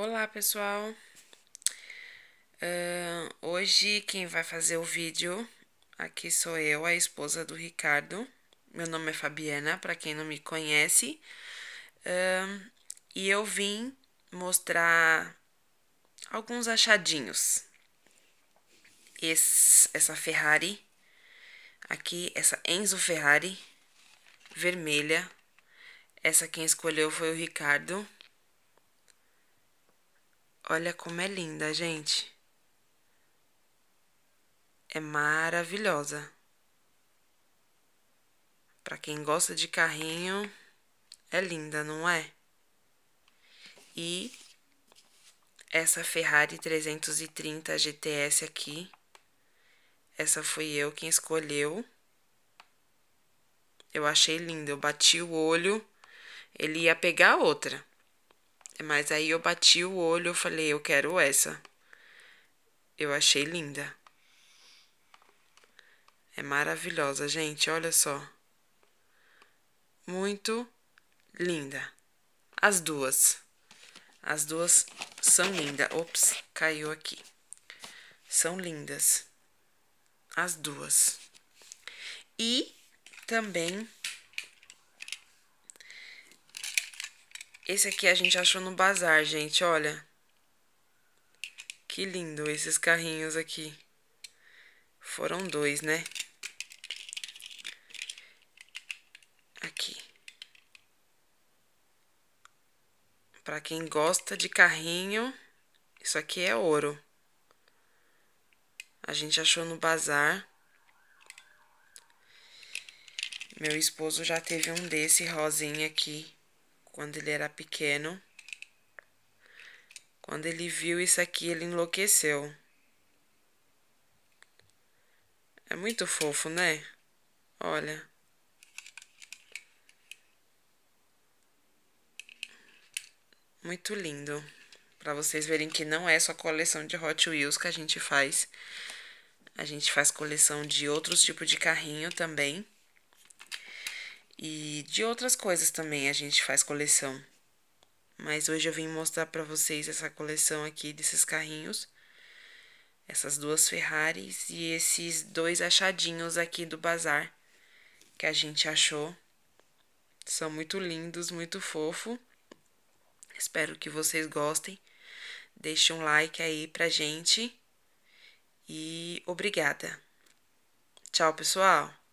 Olá pessoal! Uh, hoje quem vai fazer o vídeo aqui sou eu, a esposa do Ricardo. Meu nome é Fabiana, para quem não me conhece. Uh, e eu vim mostrar alguns achadinhos. Esse, essa Ferrari aqui, essa Enzo Ferrari vermelha. Essa quem escolheu foi o Ricardo Olha como é linda, gente. É maravilhosa. Para quem gosta de carrinho, é linda, não é? E essa Ferrari 330 GTS aqui, essa fui eu quem escolheu. Eu achei linda, eu bati o olho, ele ia pegar outra. Mas aí eu bati o olho, eu falei, eu quero essa. Eu achei linda. É maravilhosa, gente, olha só. Muito linda. As duas. As duas são lindas. Ops, caiu aqui. São lindas. As duas. E também Esse aqui a gente achou no bazar, gente, olha. Que lindo esses carrinhos aqui. Foram dois, né? Aqui. Pra quem gosta de carrinho, isso aqui é ouro. A gente achou no bazar. Meu esposo já teve um desse rosinha aqui quando ele era pequeno. Quando ele viu isso aqui, ele enlouqueceu. É muito fofo, né? Olha. Muito lindo. Para vocês verem que não é só coleção de Hot Wheels que a gente faz. A gente faz coleção de outros tipos de carrinho também. E de outras coisas também a gente faz coleção. Mas hoje eu vim mostrar para vocês essa coleção aqui desses carrinhos. Essas duas Ferraris e esses dois achadinhos aqui do bazar que a gente achou. São muito lindos, muito fofo. Espero que vocês gostem. Deixe um like aí pra gente. E obrigada. Tchau, pessoal.